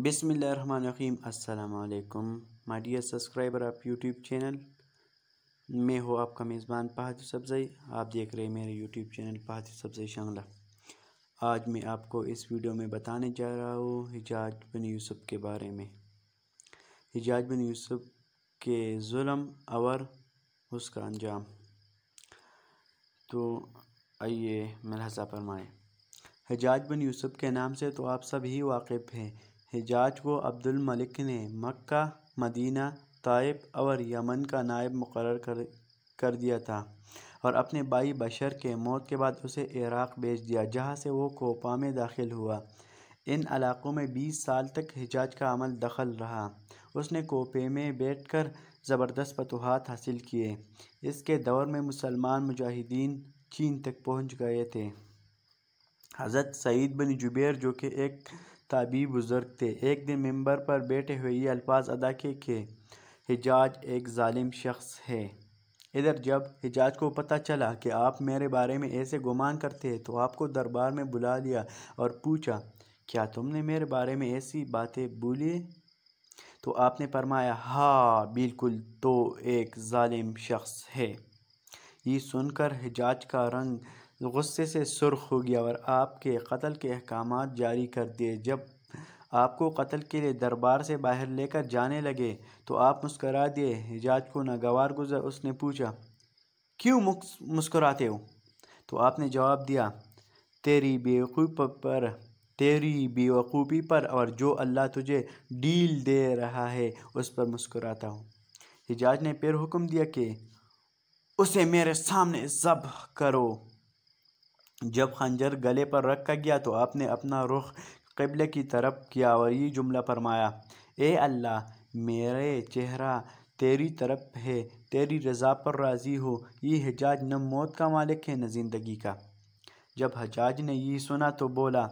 बिसमीम अल्लाम my dear subscriber आप यूट्यूब चैनल में हो आपका मेज़बान पहाती सब्ज़ई आप देख रहे हैं मेरे यूट्यूब चैनल पहाती सब्ज़ई शंगला आज मैं आपको इस वीडियो में बताने जा रहा हूँ हिजाज बिन यूसुफ के बारे में हिजाज बिन यूसुफ के जुल्म और उसका अंजाम तो आइए मिलहसा फरमाएँ हिजाज बिन यूसुफ के नाम से तो आप सभी वाकिफ़ हैं हिजाज को अब्दुल मलिक ने मक्का मदीना तायब और यमन का नायब मुकर कर कर दिया था और अपने भाई बशर के मौत के बाद उसे इराक़ भेज दिया जहाँ से वो कोपा में दाखिल हुआ इन इलाक़ों में बीस साल तक हिजाज का अमल दखल रहा उसने कोपे में बैठकर ज़बरदस्त फतूहत हासिल किए इसके दौर में मुसलमान मुजाहिदीन चीन तक पहुँच गए थे हज़रत सईद बिन जुबैर जो कि एक ताबी बुज़ुर्ग थे एक दिन मंबर पर बैठे हुए ये अल्फाज अदा किए कि हिजाज एक ालिम शख्स है इधर जब हिजाज को पता चला कि आप मेरे बारे में ऐसे गुमान करते हैं तो आपको दरबार में बुला लिया और पूछा क्या तुमने मेरे बारे में ऐसी बातें बोली तो आपने फरमाया हाँ बिल्कुल तो एक ालिम शख्स है ये सुनकर हिजाज का रंग गुस्से से सुर्ख हो गया और आपके कत्ल के अहकाम जारी कर दिए जब आपको कत्ल के लिए दरबार से बाहर लेकर जाने लगे तो आप मुस्करा दिए हिजाज को नागवार गुजर उसने पूछा क्यों मुस्कुराते हो तो आपने जवाब दिया तेरी बेवकूफ़ पर तेरी बेवकूफ़ी पर और जो अल्लाह तुझे डील दे रहा है उस पर मुस्कुराता हूँ हिजाज ने फिर हुक्म दिया कि उसे मेरे सामने जब करो जब खंजर गले पर रखा गया तो आपने अपना रुख कबले की तरफ किया और ये जुमला फरमाया ए अल्लाह मेरे चेहरा तेरी तरफ है तेरी रज़ा पर राज़ी हो ये हजाज न मौत का मालिक है न ज़िंदगी का जब हजाज ने ये सुना तो बोला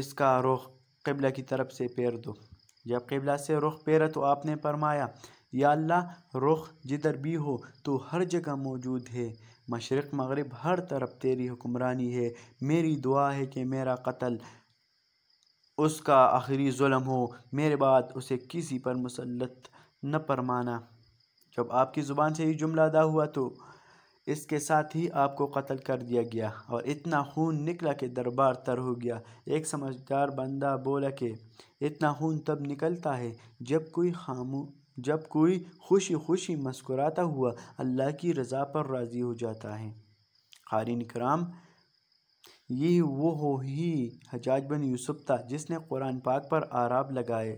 इसका रुख कबला की तरफ से पैर दो जब कबला से रुख पैरा तो आपने फरमाया या अल्लाह रुख जिधर भी हो तो हर जगह मौजूद है मशरक़ मगरब हर तरफ तेरी हुक्मरानी है मेरी दुआ है कि मेरा कत्ल उसका आखिरी जुलम हो मेरे बाद उसे किसी पर मुसलत न परमाना जब आपकी ज़ुबान से ये जुमला अदा हुआ तो इसके साथ ही आपको कत्ल कर दिया गया और इतना खून निकला कि दरबार तर हो गया एक समझदार बंदा बोला कि इतना खून तब निकलता है जब कोई खामो जब कोई खुशी खुशी मुस्कुराता हुआ अल्लाह की रज़ा पर राज़ी हो जाता है हारिन कराम ये वो हो ही हजाज बन यूसुफ था जिसने कुरान पाक पर आराब लगाए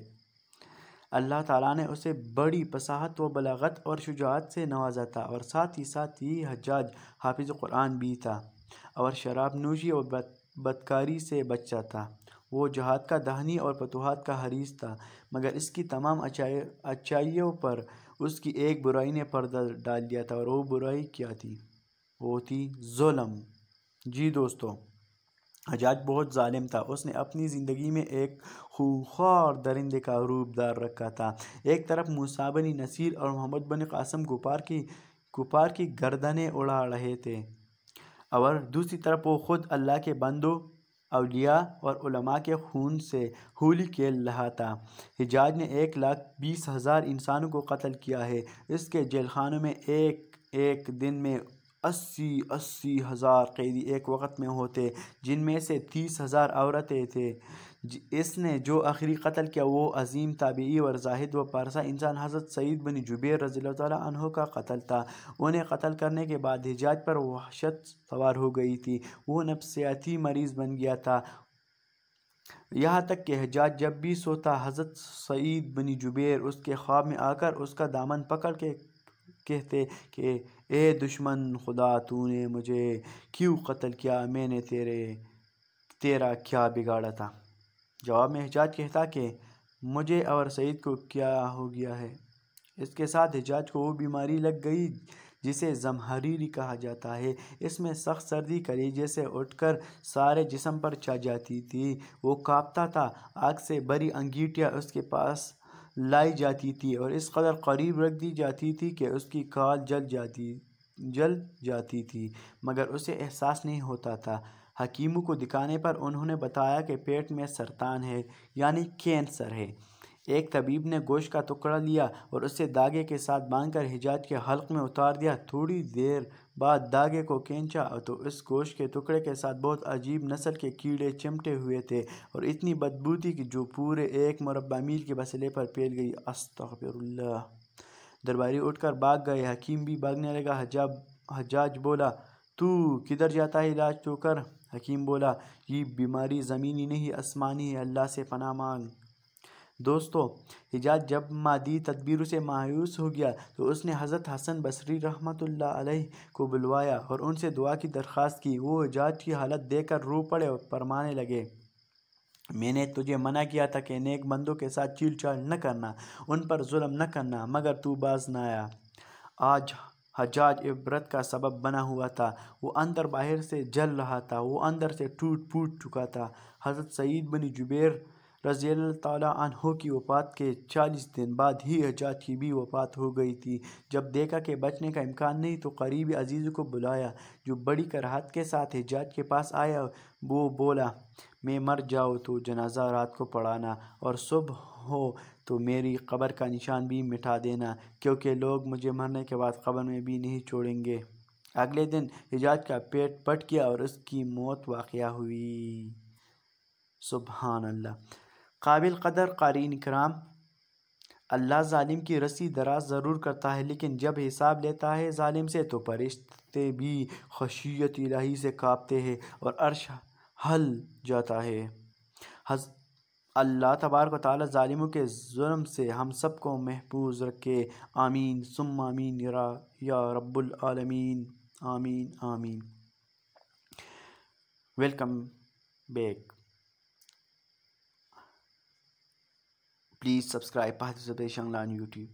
अल्लाह ताला ने उसे बड़ी फसाहत व बलागत और शुजात से नवाजा था और साथ ही साथ ही हजाज हाफिज़ कुरान भी था और शराब नोशी और बदकारी से बचा था वो जहाद का दहनी और फतूहत का हरीस था मगर इसकी तमाम अच्छाई अच्छाइयों पर उसकी एक बुराई ने पर्दा डाल दिया था और वो बुराई क्या थी वो थी जुलम जी दोस्तों हजाज बहुत ालिम था उसने अपनी ज़िंदगी में एक खूखार दरिंदे का रूपदार रखा था एक तरफ मुसाबनी नसीर और मोहम्मद बन कासम गुपार की कुपार की गर्दनें उड़ा रहे थे और दूसरी तरफ वो ख़ुद अल्लाह के बंदों अलिया और उलमा के खून से होली खेल रहा था हिजाज ने एक लाख बीस हज़ार इंसानों को कत्ल किया है इसके जेलखानों में एक एक दिन में अस्सी अस्सी हज़ार कैदी एक वक्त में होते जिनमें से तीस हज़ार औरतें थे इसने जो आखिरी कत्ल किया वो अजीम ताबी और जाहिद व पारसा इंसान हज़रत सईद बनी जुबेर रज़ी तहों का कत्ल था उन्हें कत्ल करने के बाद हिजाज पर वहशत सवार हो गई थी वो नफसियाती मरीज़ बन गया था यहाँ तक कि हजाज जब भी सोता हज़रत सईद बनी जुबेर उसके ख्वाब में आकर उसका दामन पकड़ के कहते कि ए दुश्मन खुदा तूने मुझे क्यों कत्ल किया मैंने तेरे तेरा क्या बिगाड़ा था जवाब में हिजाज कहता कि मुझे और सईद को क्या हो गया है इसके साथ हिजाज को वो बीमारी लग गई जिसे जमहरीरी कहा जाता है इसमें सख्त सर्दी कलेजे से उठकर सारे जिसम पर छा जाती थी वो कांपता था आग से भरी अंगीठियाँ उसके पास लाई जाती थी और इस कदर करीब रख दी जाती थी कि उसकी खाल जल जाती जल जाती थी मगर उसे एहसास नहीं होता था हकीमों को दिखाने पर उन्होंने बताया कि पेट में सरतान है यानी कैंसर है एक तबीब ने गोश का टुकड़ा लिया और उसे धागे के साथ बांधकर हिजाज के हल्क में उतार दिया थोड़ी देर बाद धागे को खींचा तो इस गोश्त के टुकड़े के साथ बहुत अजीब नस्ल के कीड़े चिमटे हुए थे और इतनी बदबू थी कि जो पूरे एक मुरबा मील के बसले पर फैल गई अस्तफरल्ला दरबारी उठकर भाग गए हकीम भी भागने लगा हजाब हजाज बोला तू किधर जाता है इलाज तो कर हकीम बोला ये बीमारी ज़मीनी नहीं आसमानी है अल्लाह से पना मांग दोस्तों हिजाज जब मादी तदबीरों से मायूस हो गया तो उसने हज़रत हसन बसरी रहमतुल्लाह अलैह को बुलवाया और उनसे दुआ की दरख्वास्त की वो हिजाज की हालत देखकर रो पड़े और फरमाने लगे मैंने तुझे मना किया था कि नेक बंदों के साथ चील चाल न करना उन पर जुल्म न करना मगर तू बाज न आया आज हजाज इबरत का सबब बना हुआ था वो अंदर बाहर से जल रहा था वो अंदर से टूट फूट चुका था हज़रत सईद बनी जुबैर रज़ी तु की वफ़ात के चालीस दिन बाद ही हजात की भी वफ़ात हो गई थी जब देखा कि बचने का इम्कान नहीं तो करीबी अजीज़ को बुलाया जो बड़ी करहत के साथ हजात के पास आया वो बोला मैं मर जाओ तो जनाजा रात को पढ़ाना और सुबह हो तो मेरी कब्र का निशान भी मिटा देना क्योंकि लोग मुझे मरने के बाद कब्र में भी नहीं छोड़ेंगे अगले दिन हिजाज का पेट पट गया और उसकी मौत वाक़ हुई सुबहान अल्लाह काबिल कदर कारीन कराम अल्लाह ालिम की रस्सी दराज ज़रूर करता है लेकिन जब हिसाब लेता है ालिम से तो फरिश्ते भी खशियत इलाही से काँपते हैं और अर्श हल जाता है हज अल्लाह तबारक ताली ालिमों के जुल्म से हम सब को महफूज रखे आमीन सुम आमीन या, या रब्बुलआलमीन आमीन आमीन welcome back Please subscribe Bhati Subdesh on YouTube.